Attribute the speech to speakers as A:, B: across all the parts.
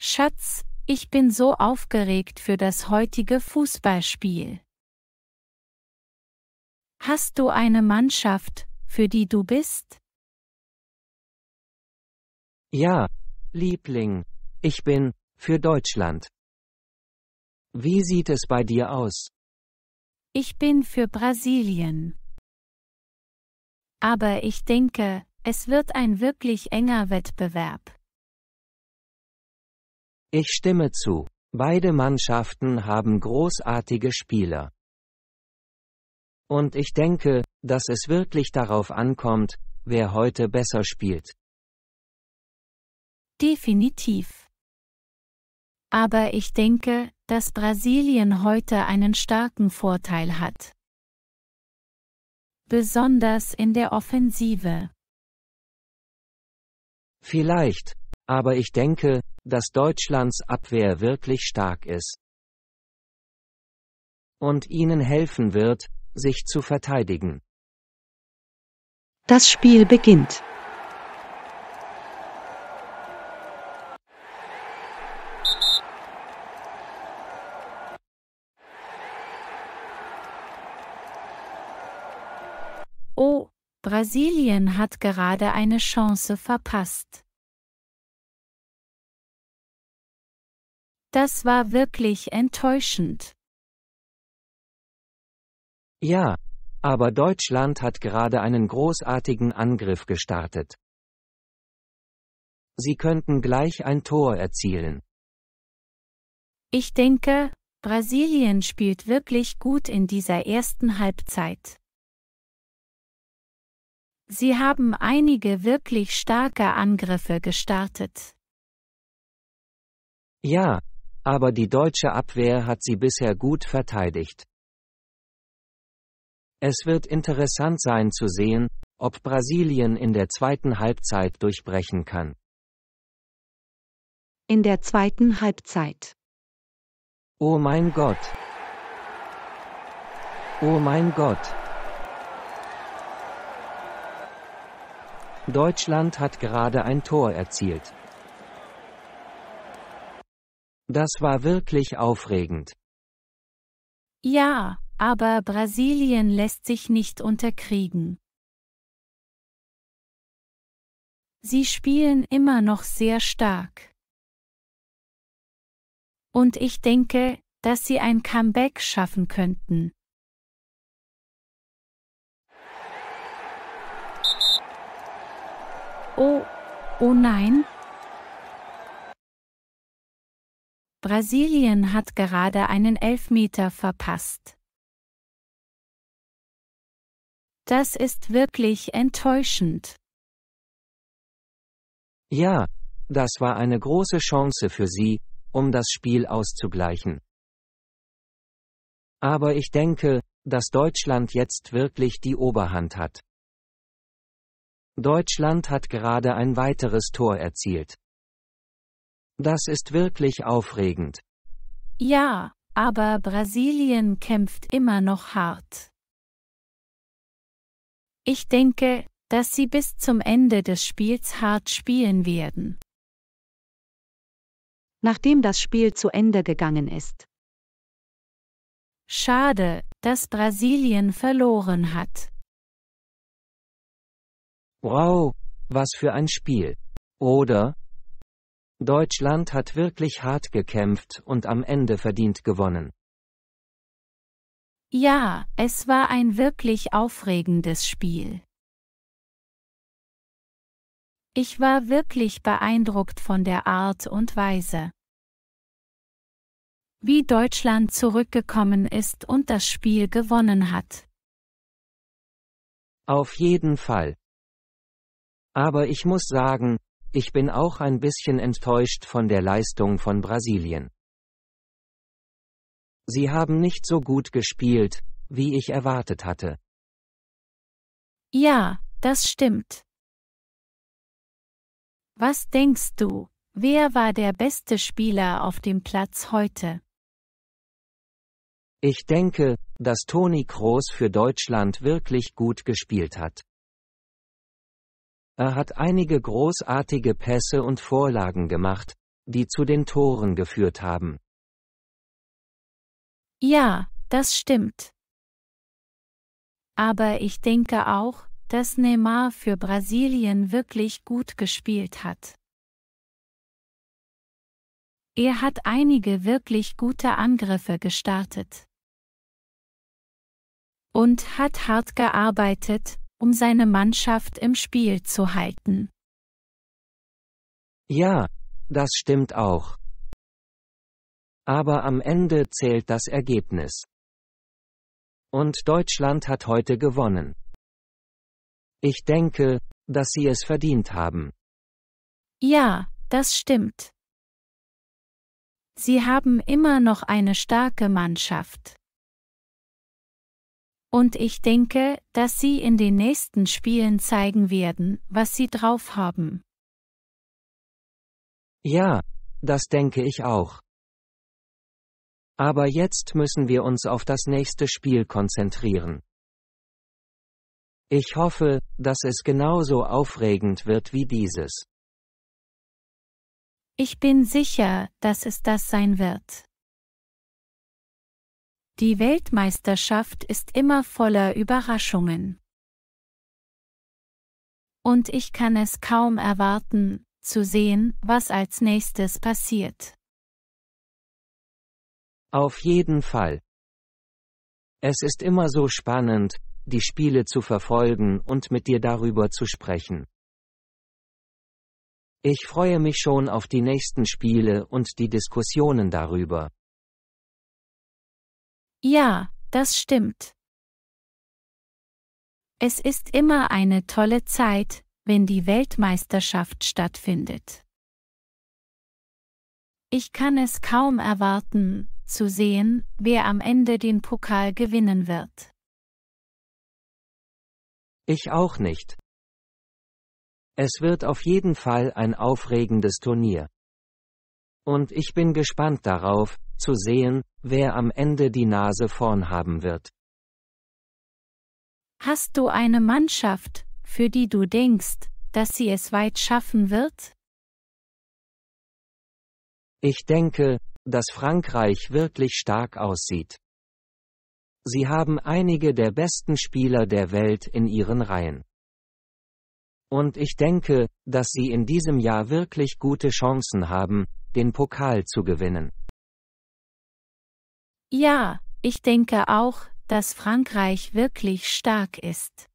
A: Schatz, ich bin so aufgeregt für das heutige Fußballspiel. Hast du eine Mannschaft, für die du bist?
B: Ja, Liebling, ich bin für Deutschland. Wie sieht es bei dir aus?
A: Ich bin für Brasilien. Aber ich denke, es wird ein wirklich enger Wettbewerb.
B: Ich stimme zu. Beide Mannschaften haben großartige Spieler. Und ich denke, dass es wirklich darauf ankommt, wer heute besser spielt.
A: Definitiv. Aber ich denke, dass Brasilien heute einen starken Vorteil hat. Besonders in der Offensive.
B: Vielleicht, aber ich denke, dass Deutschlands Abwehr wirklich stark ist. Und ihnen helfen wird, sich zu verteidigen.
A: Das Spiel beginnt. Oh, Brasilien hat gerade eine Chance verpasst. Das war wirklich enttäuschend.
B: Ja, aber Deutschland hat gerade einen großartigen Angriff gestartet. Sie könnten gleich ein Tor erzielen.
A: Ich denke, Brasilien spielt wirklich gut in dieser ersten Halbzeit. Sie haben einige wirklich starke Angriffe gestartet.
B: Ja, aber die deutsche Abwehr hat sie bisher gut verteidigt. Es wird interessant sein zu sehen, ob Brasilien in der zweiten Halbzeit durchbrechen kann.
A: In der zweiten Halbzeit.
B: Oh mein Gott. Oh mein Gott. Deutschland hat gerade ein Tor erzielt. Das war wirklich aufregend.
A: Ja, aber Brasilien lässt sich nicht unterkriegen. Sie spielen immer noch sehr stark. Und ich denke, dass sie ein Comeback schaffen könnten. Oh, oh nein, Brasilien hat gerade einen Elfmeter verpasst. Das ist wirklich enttäuschend.
B: Ja, das war eine große Chance für sie, um das Spiel auszugleichen. Aber ich denke, dass Deutschland jetzt wirklich die Oberhand hat. Deutschland hat gerade ein weiteres Tor erzielt. Das ist wirklich aufregend.
A: Ja, aber Brasilien kämpft immer noch hart. Ich denke, dass sie bis zum Ende des Spiels hart spielen werden. Nachdem das Spiel zu Ende gegangen ist. Schade, dass Brasilien verloren hat.
B: Wow, was für ein Spiel. Oder? Deutschland hat wirklich hart gekämpft und am Ende verdient gewonnen.
A: Ja, es war ein wirklich aufregendes Spiel. Ich war wirklich beeindruckt von der Art und Weise, wie Deutschland zurückgekommen ist und das Spiel gewonnen hat.
B: Auf jeden Fall. Aber ich muss sagen, ich bin auch ein bisschen enttäuscht von der Leistung von Brasilien. Sie haben nicht so gut gespielt, wie ich erwartet hatte.
A: Ja, das stimmt. Was denkst du, wer war der beste Spieler auf dem Platz heute?
B: Ich denke, dass Toni Kroos für Deutschland wirklich gut gespielt hat. Er hat einige großartige Pässe und Vorlagen gemacht, die zu den Toren geführt haben.
A: Ja, das stimmt. Aber ich denke auch, dass Neymar für Brasilien wirklich gut gespielt hat. Er hat einige wirklich gute Angriffe gestartet. Und hat hart gearbeitet, um seine Mannschaft im Spiel zu halten.
B: Ja, das stimmt auch. Aber am Ende zählt das Ergebnis. Und Deutschland hat heute gewonnen. Ich denke, dass sie es verdient haben.
A: Ja, das stimmt. Sie haben immer noch eine starke Mannschaft. Und ich denke, dass sie in den nächsten Spielen zeigen werden, was sie drauf haben.
B: Ja, das denke ich auch. Aber jetzt müssen wir uns auf das nächste Spiel konzentrieren. Ich hoffe, dass es genauso aufregend wird wie dieses.
A: Ich bin sicher, dass es das sein wird. Die Weltmeisterschaft ist immer voller Überraschungen. Und ich kann es kaum erwarten, zu sehen, was als nächstes passiert.
B: Auf jeden Fall. Es ist immer so spannend, die Spiele zu verfolgen und mit dir darüber zu sprechen. Ich freue mich schon auf die nächsten Spiele und die Diskussionen darüber.
A: Ja, das stimmt. Es ist immer eine tolle Zeit, wenn die Weltmeisterschaft stattfindet. Ich kann es kaum erwarten, zu sehen, wer am Ende den Pokal gewinnen wird.
B: Ich auch nicht. Es wird auf jeden Fall ein aufregendes Turnier. Und ich bin gespannt darauf, zu sehen, Wer am Ende die Nase vorn haben wird.
A: Hast du eine Mannschaft, für die du denkst, dass sie es weit schaffen wird?
B: Ich denke, dass Frankreich wirklich stark aussieht. Sie haben einige der besten Spieler der Welt in ihren Reihen. Und ich denke, dass sie in diesem Jahr wirklich gute Chancen haben, den Pokal zu gewinnen.
A: Ja, ich denke auch, dass Frankreich wirklich stark ist.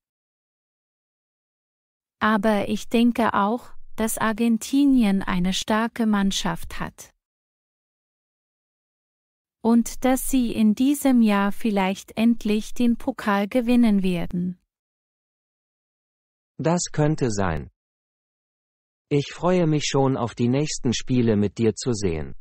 A: Aber ich denke auch, dass Argentinien eine starke Mannschaft hat. Und dass sie in diesem Jahr vielleicht endlich den Pokal gewinnen werden.
B: Das könnte sein. Ich freue mich schon auf die nächsten Spiele mit dir zu sehen.